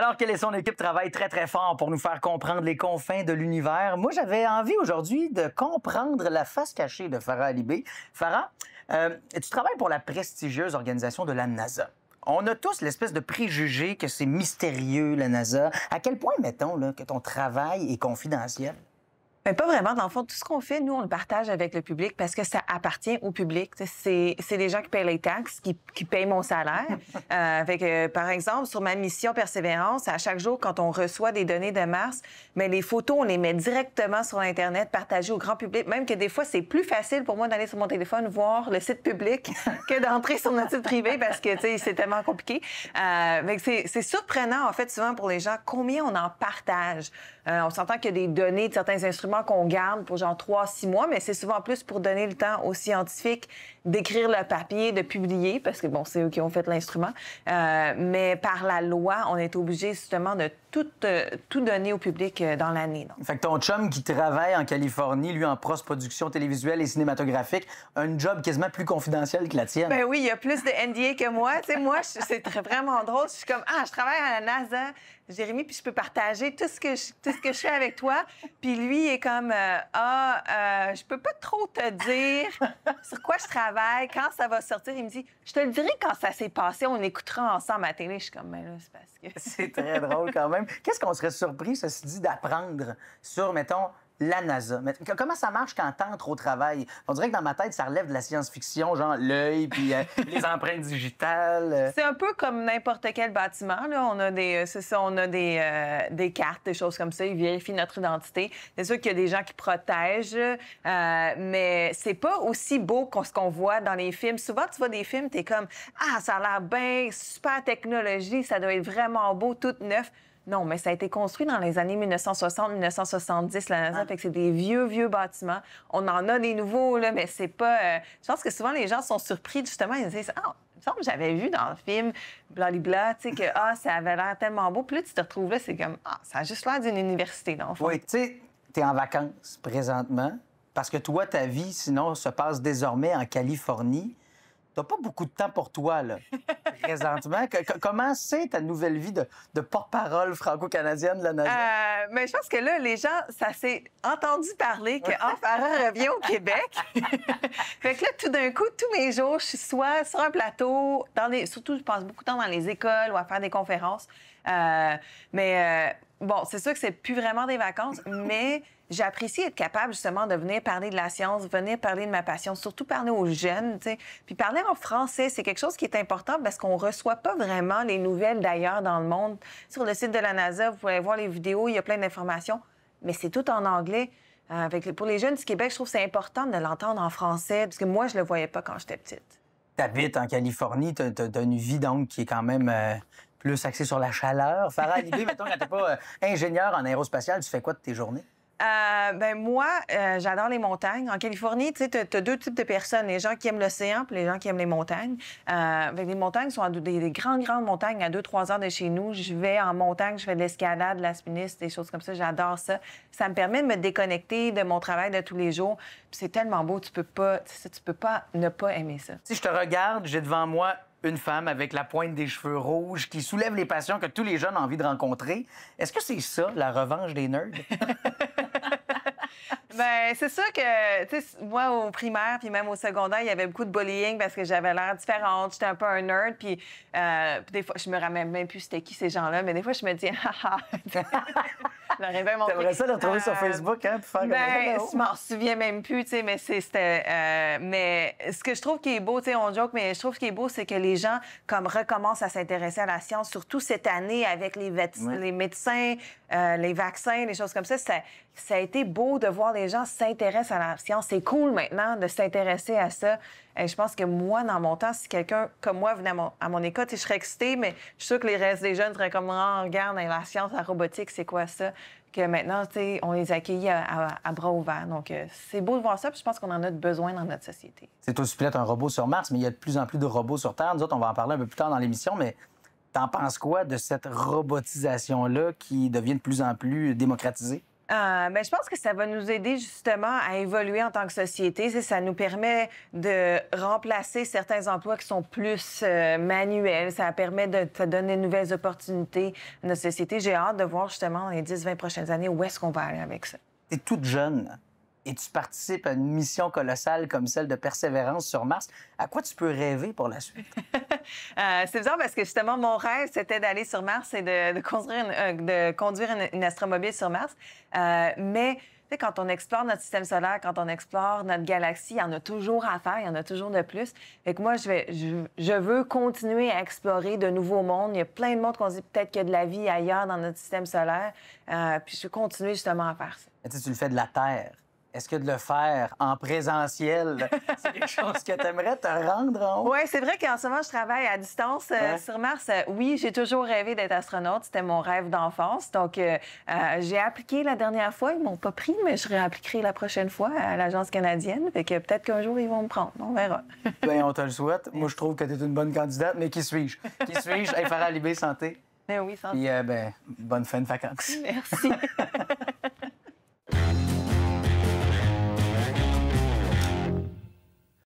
Alors qu'elle et son équipe travaillent très, très fort pour nous faire comprendre les confins de l'univers, moi, j'avais envie aujourd'hui de comprendre la face cachée de Farah Alibé. Farah, euh, tu travailles pour la prestigieuse organisation de la NASA. On a tous l'espèce de préjugé que c'est mystérieux, la NASA. À quel point, mettons, là, que ton travail est confidentiel? Mais pas vraiment. Dans le fond, tout ce qu'on fait, nous, on le partage avec le public parce que ça appartient au public. C'est les gens qui payent les taxes, qui, qui payent mon salaire. Avec euh, par exemple, sur ma mission Persévérance, à chaque jour, quand on reçoit des données de Mars, mais ben, les photos, on les met directement sur Internet, partagées au grand public. Même que des fois, c'est plus facile pour moi d'aller sur mon téléphone voir le site public que d'entrer sur notre site privé parce que, c'est tellement compliqué. Euh, c'est surprenant, en fait, souvent pour les gens, combien on en partage. Euh, on s'entend qu'il y a des données de certains instruments qu'on garde pour genre trois six mois, mais c'est souvent plus pour donner le temps aux scientifiques d'écrire le papier, de publier, parce que, bon, c'est eux qui ont fait l'instrument. Euh, mais par la loi, on est obligé justement de tout, euh, tout donner au public dans l'année. Fait que ton chum qui travaille en Californie, lui, en post-production télévisuelle et cinématographique, a un job quasiment plus confidentiel que la tienne. Ben oui, il y a plus de NDA que moi. tu sais, moi, c'est vraiment drôle. Je suis comme, ah, je travaille à la NASA, Jérémy, puis je peux partager tout ce que je, que je fais avec toi? Puis lui est comme, euh, ah, euh, je peux pas trop te dire sur quoi je travaille, quand ça va sortir. Il me dit, je te le dirai quand ça s'est passé, on écoutera ensemble à télé. Je suis comme, mais ben là, c'est parce que. c'est très drôle quand même. Qu'est-ce qu'on serait surpris, se dit, d'apprendre sur, mettons, la NASA. comment ça marche quand t'entres au travail? On dirait que dans ma tête, ça relève de la science-fiction, genre l'œil, puis euh, les empreintes digitales. Euh. C'est un peu comme n'importe quel bâtiment. On a des, euh, on des, des, cartes, des choses comme ça. Ils vérifient notre identité. C'est sûr qu'il y a des gens qui protègent, mais c'est pas aussi beau que ce qu'on voit dans les films. Souvent, tu vois des films, t'es comme « Ah, ça a l'air bien, super technologie, ça doit être vraiment beau, tout neuf. » Non, mais ça a été construit dans les années 1960-1970, la NASA, fait que c'est des vieux, vieux bâtiments. On en a des nouveaux, là, mais c'est pas... Euh, je pense que souvent, les gens sont surpris, justement, ils disent « Ah, oh, il me j'avais vu dans le film, blablabla, tu sais, que ah, ça avait l'air tellement beau. » Puis tu te retrouves là, c'est comme « Ah, ça a juste l'air d'une université, non Oui, tu sais, t'es en vacances présentement, parce que toi, ta vie, sinon, se passe désormais en Californie. T'as pas beaucoup de temps pour toi, là. présentement. comment c'est ta nouvelle vie de, de porte-parole franco-canadienne de la euh, mais je pense que là, les gens, ça s'est entendu parler que oh, revient au Québec. fait que là, tout d'un coup, tous mes jours, je suis soit sur un plateau, dans les... surtout, je passe beaucoup de temps dans les écoles ou à faire des conférences. Euh, mais euh, bon, c'est sûr que c'est plus vraiment des vacances, mais j'apprécie être capable justement de venir parler de la science, venir parler de ma passion, surtout parler aux jeunes, Puis parler en français, c'est quelque chose qui est important parce qu'on reçoit pas vraiment les nouvelles d'ailleurs dans le monde. Sur le site de la NASA, vous pouvez voir les vidéos, il y a plein d'informations, mais c'est tout en anglais. Euh, pour les jeunes du Québec, je trouve que c'est important de l'entendre en français, parce que moi, je le voyais pas quand j'étais petite. T'habites en Californie, tu as, une vie donc qui est quand même euh, plus axée sur la chaleur. Farah mais mettons, quand t'es pas euh, ingénieur en aérospatial, tu fais quoi de tes journées? Euh, ben moi, euh, j'adore les montagnes. En Californie, tu sais, as, deux types de personnes, les gens qui aiment l'océan puis les gens qui aiment les montagnes. Euh, ben, les montagnes sont des, des, grandes, grandes montagnes à 2-3 heures de chez nous. Je vais en montagne, je fais de l'escalade, de la des choses comme ça. J'adore ça. Ça me permet de me déconnecter de mon travail de tous les jours. c'est tellement beau, tu peux pas, tu peux pas ne pas aimer ça. Si je te regarde, j'ai devant moi une femme avec la pointe des cheveux rouges qui soulève les passions que tous les jeunes ont envie de rencontrer. Est-ce que c'est ça, la revanche des nerds? Ben, c'est sûr que, tu sais, moi, au primaire, puis même au secondaire, il y avait beaucoup de bullying parce que j'avais l'air différente. J'étais un peu un nerd. Puis, euh, des fois, je me ramène même plus c'était qui ces gens-là, mais des fois, je me dis, ah, ah, ah. T'aimerais ça le retrouver sur euh, Facebook, hein, pour faire ben, Je m'en souviens même plus, tu sais, mais c'était. Euh, mais ce que je trouve qui est beau, tu sais, on joke, mais je trouve ce qui est beau, c'est que les gens, comme, recommencent à s'intéresser à la science, surtout cette année avec les, les médecins, euh, les vaccins, les choses comme ça. ça. a été beau de voir les gens s'intéresser à la science. C'est cool maintenant de s'intéresser à ça. Et je pense que moi, dans mon temps, si quelqu'un comme moi venait à mon, école, je serais excitée, mais je suis sûre que les restes des jeunes seraient comme, oh, regarde, la science, la robotique, c'est quoi ça? que maintenant, on les accueille à, bras ouverts. Donc, euh, c'est beau de voir ça, puis je pense qu'on en a besoin dans notre société. C'est aussi peut-être un robot sur Mars, mais il y a de plus en plus de robots sur Terre. Nous autres, on va en parler un peu plus tard dans l'émission, mais t'en penses quoi de cette robotisation-là qui devient de plus en plus démocratisée? Euh, ben, je pense que ça va nous aider justement à évoluer en tant que société. Ça nous permet de remplacer certains emplois qui sont plus euh, manuels. Ça permet de donner de nouvelles opportunités à notre société. J'ai hâte de voir justement dans les 10-20 prochaines années où est-ce qu'on va aller avec ça. Tu es toute jeune et tu participes à une mission colossale comme celle de Persévérance sur Mars. À quoi tu peux rêver pour la suite? Euh, c'est bizarre parce que justement, mon rêve, c'était d'aller sur Mars et de, de euh, de conduire une, astromobile sur Mars. Euh, mais quand on explore notre système solaire, quand on explore notre galaxie, il y en a toujours à faire, il y en a toujours de plus. Et que moi, je, veux continuer à explorer de nouveaux mondes. Il y a plein de mondes qu'on dit peut-être qu'il y a de la vie ailleurs dans notre système solaire. puis je veux continuer justement à faire ça. tu le fais de la Terre. Est-ce que de le faire en présentiel, c'est quelque chose que tu aimerais te rendre en haut? Oui, c'est vrai qu'en ce moment, je travaille à distance euh, sur Mars. oui, j'ai toujours rêvé d'être astronaute. C'était mon rêve d'enfance. Donc, euh, euh, j'ai appliqué la dernière fois. Ils m'ont pas pris, mais je réappliquerai la prochaine fois à l'Agence canadienne. que peut-être qu'un jour, ils vont me prendre. On verra. Bien, on te le souhaite. Moi, je trouve que tu es une bonne candidate, mais qui suis-je? Qui suis-je? hey, Farah Libé, santé. Ben oui, santé. Et ben, bonne fin de vacances. Merci.